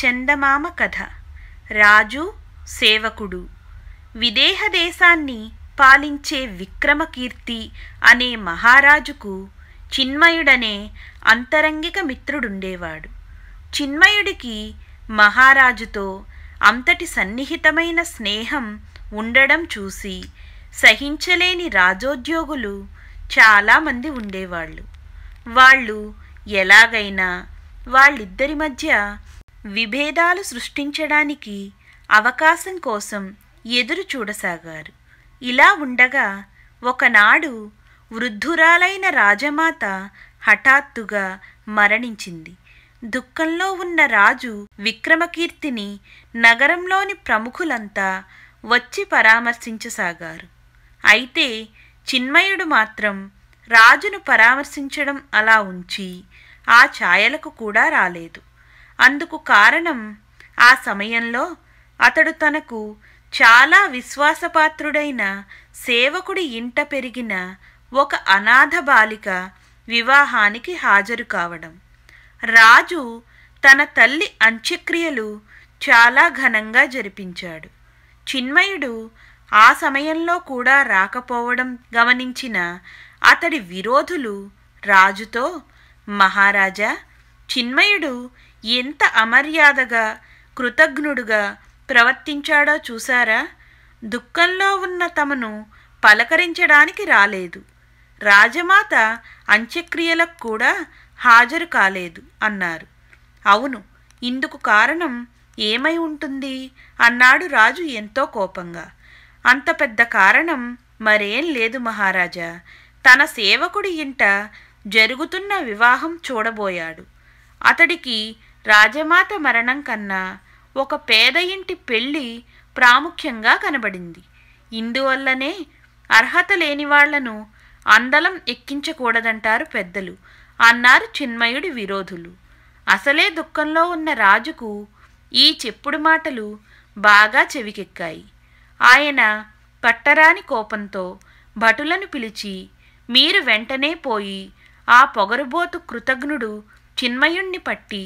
చందమామ కథ రాజు సేవకుడు విదేహ దేశాన్ని పాలించే విక్రమకీర్తి అనే మహారాజుకు చిన్మయుడనే అంతరంగిక మిత్రుడుండేవాడు చిన్మయుడికి మహారాజుతో అంతటి సన్నిహితమైన స్నేహం ఉండడం చూసి సహించలేని రాజోద్యోగులు చాలామంది ఉండేవాళ్ళు వాళ్ళు ఎలాగైనా వాళ్ళిద్దరి మధ్య విభేదాలు సృష్టించడానికి అవకాశం కోసం ఎదురు చూడసాగారు ఇలా ఉండగా ఒకనాడు వృద్ధురాలైన రాజమాత హఠాత్తుగా మరణించింది దుఃఖంలో ఉన్న రాజు విక్రమకీర్తిని నగరంలోని ప్రముఖులంతా వచ్చి పరామర్శించసాగారు అయితే చిన్మయుడు మాత్రం రాజును పరామర్శించడం అలా ఉంచి ఆ ఛాయలకు కూడా రాలేదు అందుకు కారణం ఆ సమయంలో అతడు తనకు చాలా విశ్వాసపాత్రుడైన సేవకుడి ఇంట పెరిగిన ఒక అనాథ బాలిక వివాహానికి హాజరు కావడం రాజు తన తల్లి అంత్యక్రియలు చాలా ఘనంగా జరిపించాడు చిన్మయుడు ఆ సమయంలో కూడా రాకపోవడం గమనించిన అతడి విరోధులు రాజుతో మహారాజా చిన్మయుడు ఎంత అమర్యాదగా కృతజ్ఞుడుగా ప్రవర్తించాడో చూశారా దుఃఖంలో ఉన్న తమను పలకరించడానికి రాలేదు రాజమాత అంత్యక్రియలకు కూడా హాజరు కాలేదు అన్నారు అవును ఇందుకు కారణం ఏమై ఉంటుంది అన్నాడు రాజు ఎంతో కోపంగా అంత పెద్ద కారణం మరేం లేదు మహారాజా తన సేవకుడి ఇంట జరుగుతున్న వివాహం చూడబోయాడు అతడికి రాజమాత మరణం కన్నా ఒక పేద ఇంటి పెళ్ళి ప్రాముఖ్యంగా కనబడింది ఇందువల్లనే అర్హత లేని వాళ్లను అందలం ఎక్కించకూడదంటారు పెద్దలు అన్నారు చిన్మయుడి విరోధులు అసలే దుఃఖంలో ఉన్న రాజుకు ఈ చెప్పుడు మాటలు బాగా చెవికెక్కాయి ఆయన పట్టరాని కోపంతో భటులను పిలిచి మీరు వెంటనే పోయి ఆ పొగరుబోతు కృతజ్ఞుడు చిన్మయుణ్ణి పట్టి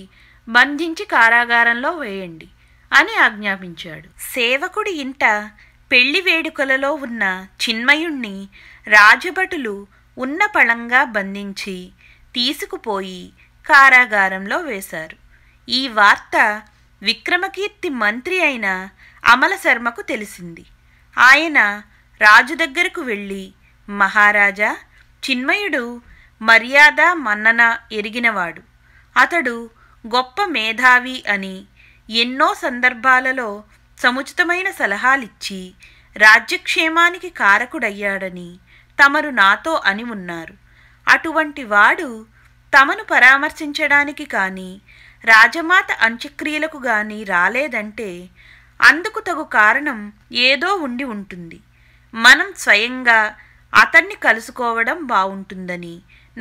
బంధించి కారాగారంలో వేయండి అని ఆజ్ఞాపించాడు సేవకుడి ఇంట పెళ్లి వేడుకలలో ఉన్న చిన్మయుణ్ణి రాజభటులు ఉన్న పళంగా బంధించి తీసుకుపోయి కారాగారంలో వేశారు ఈ వార్త విక్రమకీర్తి మంత్రి అయిన అమల శర్మకు తెలిసింది ఆయన రాజు దగ్గరకు వెళ్ళి మహారాజా చిన్మయుడు మర్యాద మన్నన ఎరిగినవాడు అతడు గొప్ప మేధావి అని ఎన్నో సందర్భాలలో సముచితమైన సలహాలిచ్చి రాజ్యక్షేమానికి కారకుడయ్యాడని తమరు నాతో అని ఉన్నారు అటువంటి వాడు తమను పరామర్శించడానికి కానీ రాజమాత అంత్యక్రియలకు గాని రాలేదంటే అందుకు తగు కారణం ఏదో ఉండి ఉంటుంది మనం స్వయంగా అతన్ని కలుసుకోవడం బావుంటుందని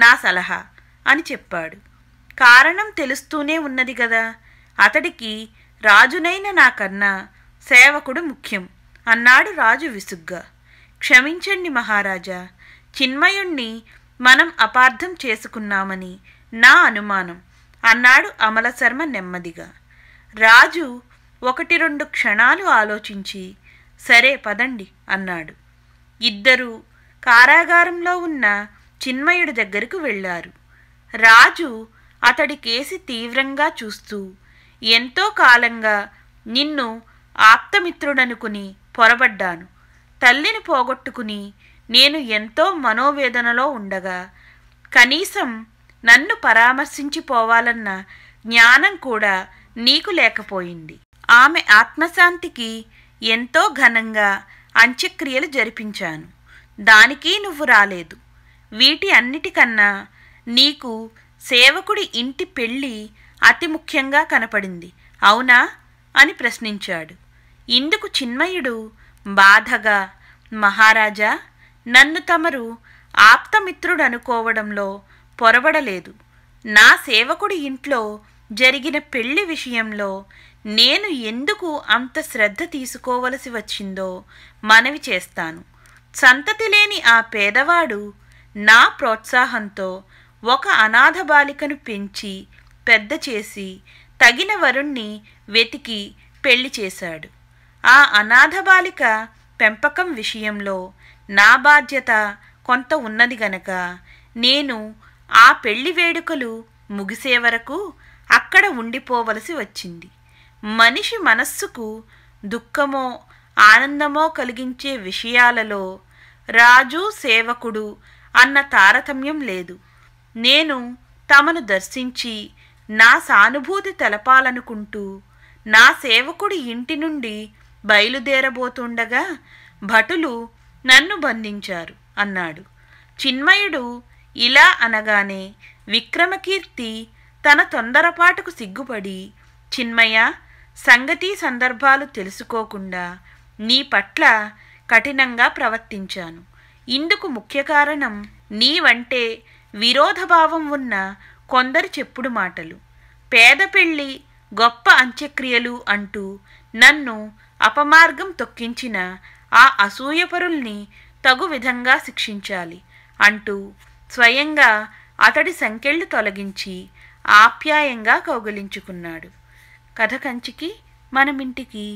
నా సలహా అని చెప్పాడు కారణం తెలుస్తూనే ఉన్నది కదా అతడికి రాజునైన నాకన్నా సేవకుడు ముఖ్యం అన్నాడు రాజు విసుగ్గా క్షమించండి మహారాజా చిన్మయుణ్ణి మనం అపార్థం చేసుకున్నామని నా అనుమానం అన్నాడు అమలశర్మ నెమ్మదిగా రాజు ఒకటి రెండు క్షణాలు ఆలోచించి సరే పదండి అన్నాడు ఇద్దరూ కారాగారంలో ఉన్న చిన్మయుడి దగ్గరకు వెళ్ళారు రాజు అతడి కేసి తీవ్రంగా చూస్తూ ఎంతో కాలంగా నిన్ను ఆప్తమిత్రుడనుకుని పొరబడ్డాను తల్లిని పోగొట్టుకుని నేను ఎంతో మనోవేదనలో ఉండగా కనీసం నన్ను పరామర్శించిపోవాలన్న జ్ఞానం కూడా నీకు లేకపోయింది ఆమె ఆత్మశాంతికి ఎంతో ఘనంగా అంత్యక్రియలు జరిపించాను దానికీ నువ్వు రాలేదు వీటి అన్నిటికన్నా నీకు సేవకుడి ఇంటి పెళ్ళి అతి ముఖ్యంగా కనపడింది అవునా అని ప్రశ్నించాడు ఇందుకు చిన్మయుడు బాధగా మహారాజా నన్ను తమరు ఆప్తమిత్రుడనుకోవడంలో పొరవడలేదు నా సేవకుడి ఇంట్లో జరిగిన పెళ్లి విషయంలో నేను ఎందుకు అంత శ్రద్ధ తీసుకోవలసి వచ్చిందో మనవి చేస్తాను సంతతి లేని ఆ పేదవాడు నా ప్రోత్సాహంతో ఒక అనాథ బాలికను పెంచి పెద్ద చేసి తగిన వరుణ్ణి వెతికి పెళ్లి చేశాడు ఆ అనాథ బాలిక పెంపకం విషయంలో నా బాధ్యత కొంత ఉన్నది గనక నేను ఆ పెళ్లి వేడుకలు ముగిసే వరకు అక్కడ ఉండిపోవలసి వచ్చింది మనిషి మనస్సుకు దుఃఖమో ఆనందమో కలిగించే విషయాలలో రాజు సేవకుడు అన్న తారతమ్యం లేదు నేను తమను దర్శించి నా సానుభూతి తెలపాలనుకుంటూ నా సేవకుడి ఇంటి నుండి బయలుదేరబోతుండగా భటులు నన్ను బంధించారు అన్నాడు చిన్మయుడు ఇలా అనగానే విక్రమకీర్తి తన తొందరపాటుకు సిగ్గుపడి చిన్మయ సంగతి సందర్భాలు తెలుసుకోకుండా నీ పట్ల కఠినంగా ప్రవర్తించాను ఇందుకు ముఖ్య కారణం నీవంటే విరోధభావం ఉన్న కొందరు చెప్పుడు మాటలు పేద పెళ్ళి గొప్ప అంత్యక్రియలు అంటూ నన్ను అపమార్గం తొక్కించిన ఆ అసూయపరుల్ని తగు విధంగా శిక్షించాలి అంటూ స్వయంగా అతడి సంకెళ్ళు తొలగించి ఆప్యాయంగా కౌగలించుకున్నాడు కథ కంచికి మనమింటికి